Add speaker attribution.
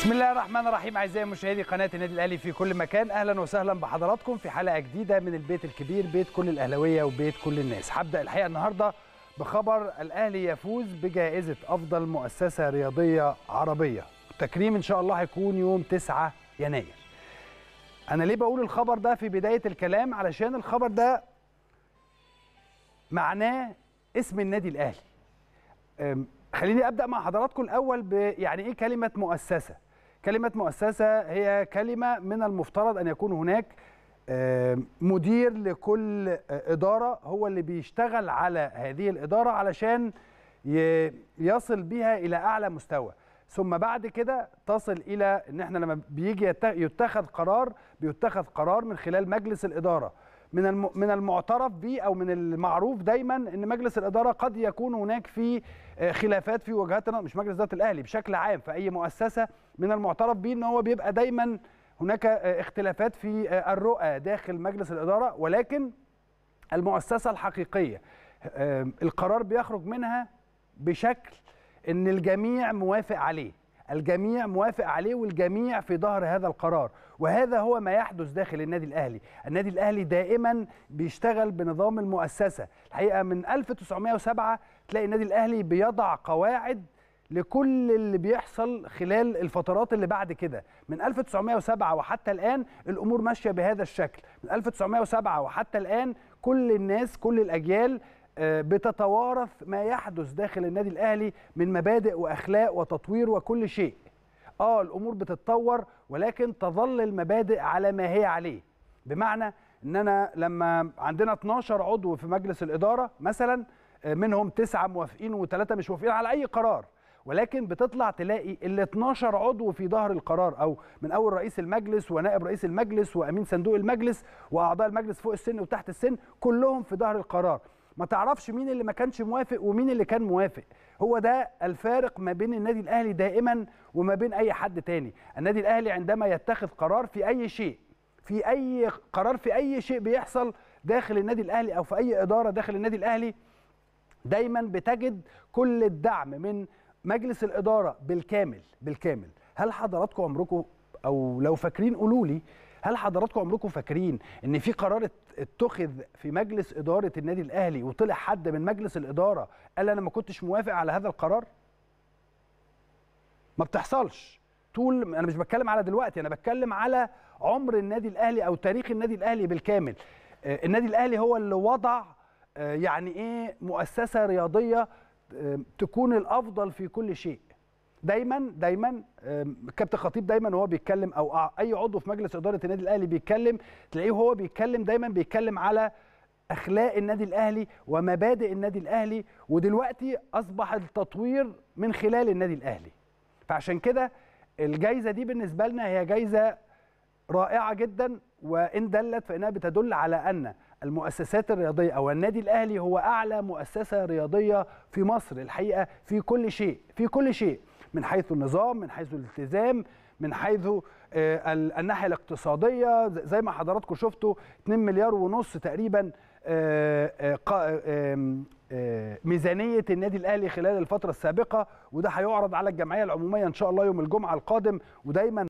Speaker 1: بسم الله الرحمن الرحيم اعزائي مشاهدي قناه النادي الاهلي في كل مكان اهلا وسهلا بحضراتكم في حلقه جديده من البيت الكبير بيت كل الاهلاويه وبيت كل الناس هبدا الحقيقه النهارده بخبر الاهلي يفوز بجائزه افضل مؤسسه رياضيه عربيه التكريم ان شاء الله هيكون يوم 9 يناير انا ليه بقول الخبر ده في بدايه الكلام علشان الخبر ده معناه اسم النادي الاهلي خليني ابدا مع حضراتكم الاول يعني ايه كلمه مؤسسه كلمة مؤسسة هي كلمة من المفترض أن يكون هناك آه، مدير لكل آه، إدارة هو اللي بيشتغل على هذه الإدارة علشان يصل بها إلى أعلى مستوى ثم بعد كده تصل إلى أن احنا لما بيجي يتخذ قرار بيتخذ قرار من خلال مجلس الإدارة من من المعترف به او من المعروف دايما ان مجلس الاداره قد يكون هناك في آه، خلافات في وجهات النظر مش مجلس اداره الاهلي بشكل عام في اي مؤسسه من المعترف به ان هو بيبقى دايما هناك آه، اختلافات في آه، الرؤى داخل مجلس الاداره ولكن المؤسسه الحقيقيه القرار بيخرج منها بشكل ان الجميع موافق عليه الجميع موافق عليه والجميع في ظهر هذا القرار وهذا هو ما يحدث داخل النادي الاهلي النادي الاهلي دائما بيشتغل بنظام المؤسسه الحقيقه من 1907 تلاقي النادي الاهلي بيضع قواعد لكل اللي بيحصل خلال الفترات اللي بعد كده من 1907 وحتى الآن الأمور ماشية بهذا الشكل من 1907 وحتى الآن كل الناس كل الأجيال آه، بتتوارث ما يحدث داخل النادي الاهلي من مبادئ واخلاق وتطوير وكل شيء اه الامور بتتطور ولكن تظل المبادئ على ما هي عليه بمعنى ان انا لما عندنا 12 عضو في مجلس الاداره مثلا آه، منهم تسعه موافقين وثلاثه مش موافقين على اي قرار ولكن بتطلع تلاقي ال 12 عضو في ظهر القرار او من اول رئيس المجلس ونائب رئيس المجلس وامين صندوق المجلس واعضاء المجلس فوق السن وتحت السن كلهم في ظهر القرار ما تعرفش مين اللي ما كانش موافق ومين اللي كان موافق هو ده الفارق ما بين النادي الاهلي دائما وما بين اي حد تاني النادي الاهلي عندما يتخذ قرار في اي شيء في اي قرار في اي شيء بيحصل داخل النادي الاهلي او في اي اداره داخل النادي الاهلي دايما بتجد كل الدعم من مجلس الاداره بالكامل بالكامل هل حضراتكم عمركم او لو فاكرين قولوا لي هل حضراتكم عمركم فاكرين ان في قرار اتخذ في مجلس اداره النادي الاهلي وطلع حد من مجلس الاداره قال انا ما كنتش موافق على هذا القرار ما بتحصلش طول انا مش بتكلم على دلوقتي انا بتكلم على عمر النادي الاهلي او تاريخ النادي الاهلي بالكامل آه، النادي الاهلي هو اللي وضع آه، يعني ايه مؤسسه رياضيه آه، تكون الافضل في كل شيء دايما دايما كابتن خطيب دايما وهو بيتكلم او اي عضو في مجلس اداره النادي الاهلي بيتكلم تلاقيه وهو بيتكلم دايما بيتكلم على اخلاق النادي الاهلي ومبادئ النادي الاهلي ودلوقتي اصبح التطوير من خلال النادي الاهلي فعشان كده الجايزه دي بالنسبه لنا هي جايزه رائعه جدا وان دلت فانها بتدل على ان المؤسسات الرياضيه او النادي الاهلي هو اعلى مؤسسه رياضيه في مصر الحقيقه في كل شيء في كل شيء من حيث النظام من حيث الالتزام من حيث آه، الناحيه الاقتصاديه زي ما حضراتكم شفتوا 2 مليار ونص تقريبا آه، آه، ميزانيه النادي الاهلي خلال الفتره السابقه وده هيعرض على الجمعيه العموميه ان شاء الله يوم الجمعه القادم ودايما